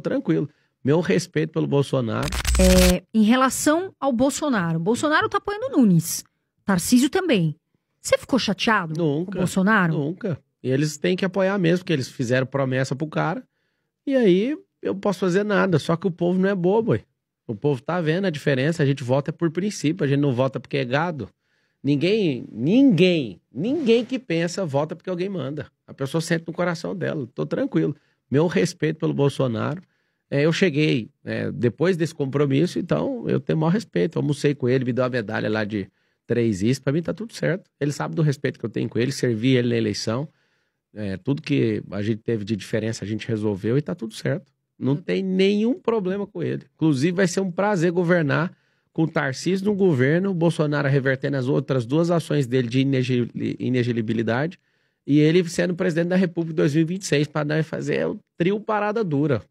tranquilo. Meu respeito pelo Bolsonaro. É, em relação ao Bolsonaro, Bolsonaro tá apoiando Nunes. Tarcísio também. Você ficou chateado nunca, com o Bolsonaro? Nunca. E eles têm que apoiar mesmo, porque eles fizeram promessa pro cara. E aí eu posso fazer nada. Só que o povo não é bobo. O povo tá vendo a diferença. A gente vota por princípio, a gente não vota porque é gado. Ninguém, ninguém, ninguém que pensa vota porque alguém manda. A pessoa sente no coração dela. Tô tranquilo meu respeito pelo Bolsonaro. É, eu cheguei é, depois desse compromisso, então eu tenho o maior respeito. Eu almocei com ele, me deu a medalha lá de três isso. Para mim tá tudo certo. Ele sabe do respeito que eu tenho com ele, servi ele na eleição. É, tudo que a gente teve de diferença a gente resolveu e tá tudo certo. Não tem nenhum problema com ele. Inclusive, vai ser um prazer governar com o Tarcísio no governo, o Bolsonaro revertendo as outras duas ações dele de inelegibilidade e ele sendo presidente da República em 2026, para fazer o trio Parada Dura.